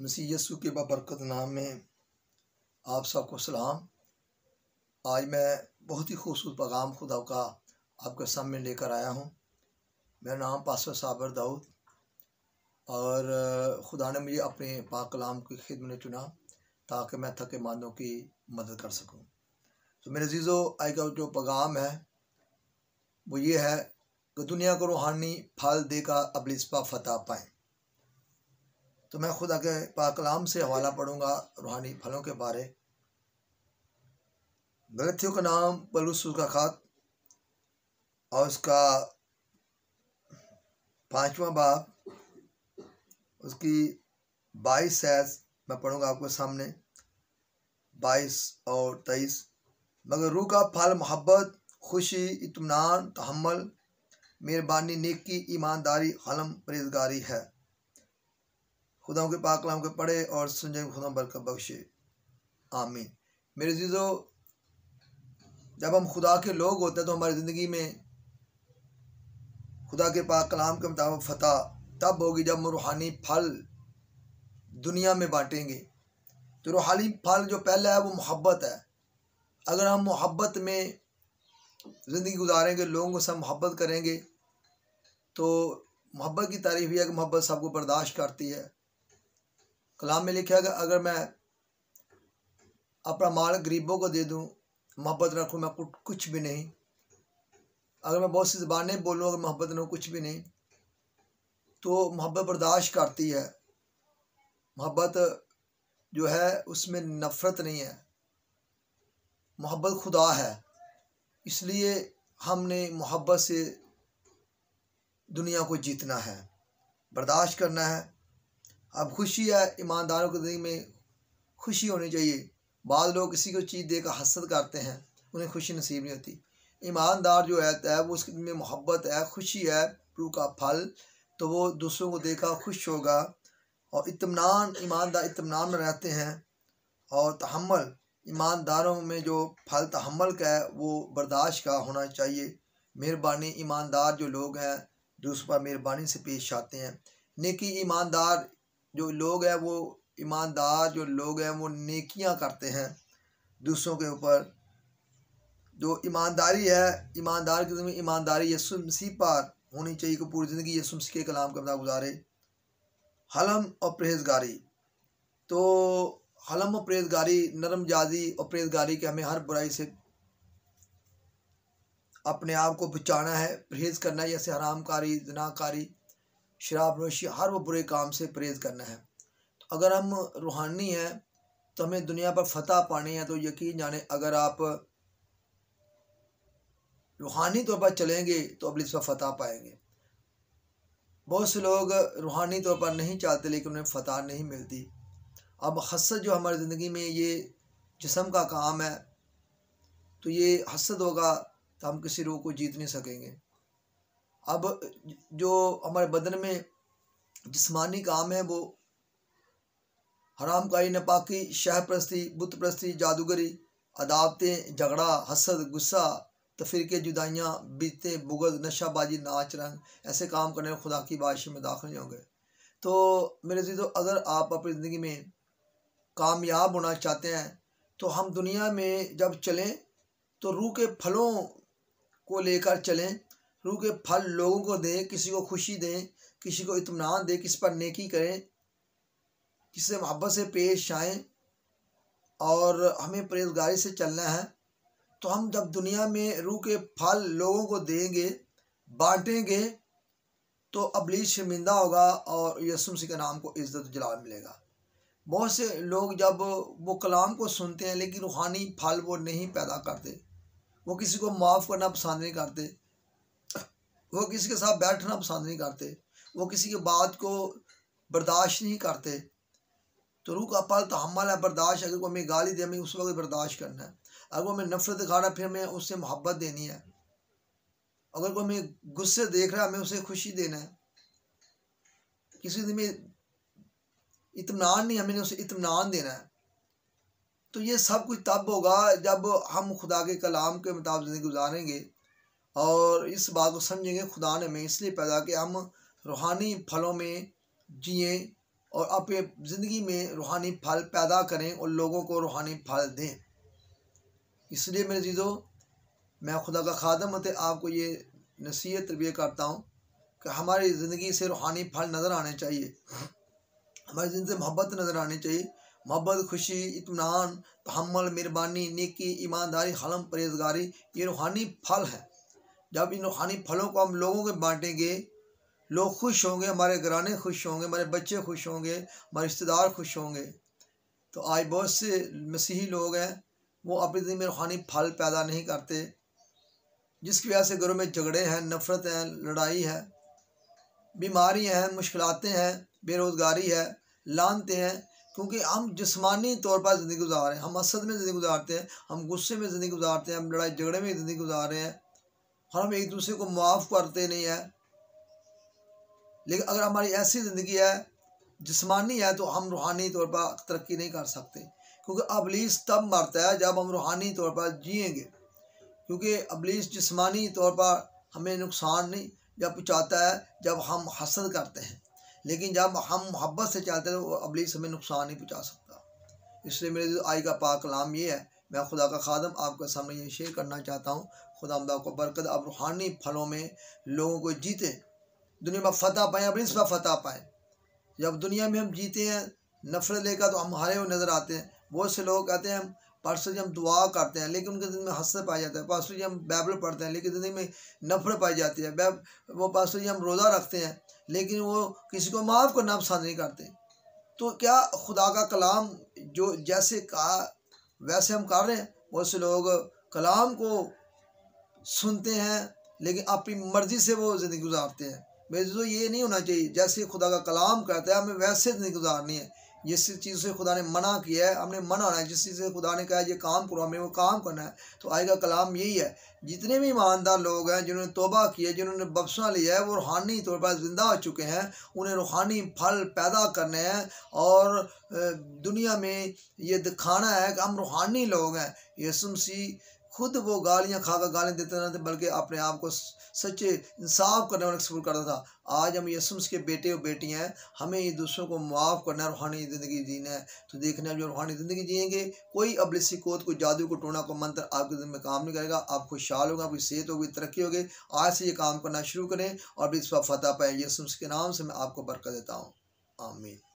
मसी यसु के बबरकत नाम में आप सबको सलाम आज मैं बहुत ही खूबसूरत पैगाम खुदा का आपके सामने लेकर आया हूँ मेरा नाम पासव साबर दाऊद और खुदा ने मुझे अपने पा कलाम की खिदमत में चुना ताकि मैं थके मानों की मदद कर सकूँ तो मेरे जीजो आज का जो पैगाम है वो ये है कि दुनिया को रूहानी फल देकर अबलिसपा फतह पाएँ तो मैं खुदा के पाकलाम से हवाला पढ़ूँगा रूहानी फलों के बारे गलतियों का नाम पलूस का खात और उसका पाँचवा बाप उसकी बाईस सैज मैं पढ़ूँगा आपके सामने बाईस और तेईस मगर रूह का फल मोहब्बत खुशी इतमान तहमल मेहरबानी नेकी ईमानदारी हलम परेजगारी है खुदा के पाकलाम के पढ़े और सुनने को खुदा बरकत बख्शे आमीन मेरे जीजो जब हम खुदा के लोग होते हैं तो हमारी ज़िंदगी में खुदा के पाक कलाम के मुताबिक फतह तब होगी जब हम रूहानी फल दुनिया में बांटेंगे तो रूहानी फल जो पहला है वो मोहब्बत है अगर हम मोहब्बत में ज़िंदगी गुजारेंगे लोगों से मोहब्बत करेंगे तो मोहब्बत की तारीफ यह है कि मोहब्बत सबको बर्दाश्त करती है कलाम में लिखा है अगर मैं अपना माल गरीबों को दे दूं मोहब्बत रखूँ मैं कुछ भी नहीं अगर मैं बहुत सी जबानें बोलूँ अगर मोहब्बत रखूँ कुछ भी नहीं तो मोहब्बत बर्दाश्त करती है मोहब्बत जो है उसमें नफ़रत नहीं है मोहब्बत खुदा है इसलिए हमने मोहब्बत से दुनिया को जीतना है बर्दाश्त करना है अब खुशी है ईमानदारों के ज़िंदगी में खुशी होनी चाहिए बाद लोग किसी को चीज़ देकर हसद करते हैं उन्हें खुशी नसीब नहीं होती ईमानदार जो है तय तो वो उसके में मोहब्बत है खुशी है रूह का फल तो वो दूसरों को देखा खुश होगा और इतमान ईमानदार इतमान में रहते हैं और तहमल ईमानदारों में जो फल तहमल का है वो बर्दाश्त का होना चाहिए मेहरबानी ईमानदार जो लोग हैं दूसरों पर मेहरबानी से पेश आते हैं नेकी ईमानदार जो लोग हैं वो ईमानदार जो लोग हैं वो नेकियां करते हैं दूसरों के ऊपर जो ईमानदारी है ईमानदार की ज़मीन ईमानदारी यसु मसीह पर होनी चाहिए कि पूरी ज़िंदगी यसु मसीह के कलाम करना मुताबिक गुजारे हलम और परहेजगारी तो हलम और परहेजगारी नरम जाजी और परहेजगारी के हमें हर बुराई से अपने आप को बचाना है परहेज़ करना है जैसे हरामकारी जनाकारी शराब नोशी हर वो बुरे काम से परहेज़ करना है तो अगर हम रूहानी हैं तो हमें दुनिया पर फतह पानी है तो यकीन जाने अगर आप रूहानी तौर पर चलेंगे तो अब इस पर फतह पाएंगे बहुत से लोग रूहानी तौर पर नहीं चाहते लेकिन उन्हें फतह नहीं मिलती अब हसद जो हमारी ज़िंदगी में ये जिसम का काम है तो ये हसद होगा तो हम किसी रोग को जीत नहीं सकेंगे अब जो हमारे बदन में जिस्मानी काम है वो हरामकारी नपाकी शह परस्ती बुत प्रस्ती जादूगरी अदावतें झगड़ा हसद गुस्सा तफरीके जुदाइयाँ बीते बुगज नशाबाजी नाच रंग ऐसे काम करने में खुदा की बादशाह में दाखिल नहीं होंगे तो मेरे जी तो अगर आप अपनी ज़िंदगी में कामयाब होना चाहते हैं तो हम दुनिया में जब चलें तो रूह के फलों को लेकर चलें रूह के फल लोगों को दें किसी को खुशी दें किसी को इतमान दें किस पर नेकी करें किसे मोहब्बत से पेश आए और हमें परहेजगारी से चलना है तो हम जब दुनिया में रूह के फल लोगों को देंगे बांटेंगे तो अबली शर्मिंदा होगा और यसुम सिंह के नाम को इज़्ज़त जला मिलेगा बहुत से लोग जब वो कलाम को सुनते हैं लेकिन रूहानी फल वो नहीं पैदा करते वो किसी को माफ़ करना पसंद नहीं करते वो किसी के साथ बैठना पसंद नहीं करते वो किसी की बात को बर्दाश्त नहीं करते तो रूह का पल तहमल है बर्दाश्त अगर कोई हमें गाली दे हमें उस वक्त बर्दाश्त करना है अगर हमें नफरत दिखा रहा है फिर हमें उससे मोहब्बत देनी है अगर कोई हमें गुस्से देख रहा है हमें उसे खुशी देना है किसी दिन में इतमान नहीं हमें उसे इतमान देना है तो ये सब कुछ तब होगा जब हम खुदा के कलाम के मुताबिक ज़िंदगी गुजारेंगे और इस बात को समझेंगे खुदा ने हमें इसलिए पैदा कि हम रूहानी फलों में जिए और अपने ज़िंदगी में रूहानी फल पैदा करें और लोगों को रूहानी फल दें इसलिए मेरे जीजो मैं खुदा का खादम होते तो आपको ये नसीहत तरबियत करता हूँ कि हमारी ज़िंदगी से रूहानी फल नज़र आने चाहिए हमारी ज़िंदगी से मोहब्बत नज़र आनी चाहिए मोहब्बत खुशी इतमान तहमल मेहरबानी नेकी ईमानदारी हलम परहेजगारी ये रूहानी फल है जब इन रूहानी फलों को हम लोगों के बांटेंगे लोग खुश होंगे हमारे घराने खुश होंगे हमारे बच्चे खुश होंगे हमारे रिश्तेदार खुश होंगे तो आज बहुत से मसीही लोग हैं वो अपनी ज़िंदगी में रूहानी फल पैदा नहीं करते जिसकी वजह से घरों में झगड़े हैं नफ़रत हैं लड़ाई है बीमारियाँ हैं मुश्किलें हैं बेरोज़गारी है लानते हैं क्योंकि हम जिसमानी तौर पर ज़िंदगी गुजार रहे हैं हम असद में ज़िंदगी गुजारते हैं हम गुस्से में ज़िंदगी गुजारते हैं हम लड़ाई झगड़े में ज़िंदगी गुजार रहे हैं और हम एक दूसरे को माफ़ करते नहीं है लेकिन अगर हमारी ऐसी ज़िंदगी है जिसमानी है तो हम रूहानी तौर पर तरक्की नहीं कर सकते क्योंकि अबलीस तब मरता है जब हम रूहानी तौर पर जियेंगे क्योंकि अबलीस जिसमानी तौर पर हमें नुकसान नहीं जब पहुँचाता है जब हम हसद करते हैं लेकिन जब हम मोहब्बत से चाहते हैं तो अबलीस हमें नुकसान नहीं पहुँचा सकता इसलिए मेरे आई का पाक कलाम ये है मैं खुदा का खादम आपके सामने ये शेयर करना चाहता हूँ खुदा को बरकत अब रूहानी फलों में लोगों को जीते दुनिया में फतह पाएँ अपनी इसमें फतह पाएँ जब दुनिया में हम जीते हैं नफरत लेकर तो हम हारे हुए नज़र आते हैं बहुत से लोग कहते हैं हम पास्टर जी हम दुआ करते हैं लेकिन उनके दिन में हंसना पाया जाता है पास्टर जी हम बैबल पढ़ते हैं लेकिन जिंदगी में नफरत पाई जाती है बैब वो पास्टर जी हम रोज़ा रखते हैं लेकिन वो किसी को माफ़ को नापसंद नहीं करते तो क्या खुदा का कलाम जो जैसे कहा वैसे हम कर रहे हैं बहुत से लोग कलाम को सुनते हैं लेकिन अपनी मर्ज़ी से वो ज़िंदगी गुजारते हैं मेरे तो ये नहीं होना चाहिए जैसे खुदा का कलाम करता है हमें वैसे ज़िंदगी गुजारनी है जिस चीज़ से खुदा ने मना किया है हमने मना होना है जिस चीज़ से खुदा ने कहा ये काम करो हमें वो काम करना है तो आज का कलाम यही है जितने भी ईमानदार लोग हैं जिन्होंने तोबा किया जिन्होंने बपसा लिया है वो रूहानी तौर पर ज़िंदा हो चुके हैं उन्हें रूहानी फल पैदा करने हैं और दुनिया में ये दिखाना है कि हम रूहानी लोग हैं यसुम सी खुद वो गालियाँ खाकर गालियाँ देते रहते तो बल्कि अपने आप को सच्चे इंसाफ करने वाले कसूर करता था आज हम यसुम के बेटे और बेटियाँ हैं हमें ये दूसरों को माफ़ करना है रूहानी ज़िंदगी जीना है तो देखने जो रूहानी ज़िंदगी जियेंगे कोई अबलिसी कोत को जादू को टोना को मंत्र आपके दिन में काम नहीं करेगा आप खुशहाल होगा आपकी सेहत होगी तरक्की होगी आज से ये काम करना शुरू करें और भी इस बार फतह पाए यसुम के नाम से मैं आपको बरकत देता हूँ आमीन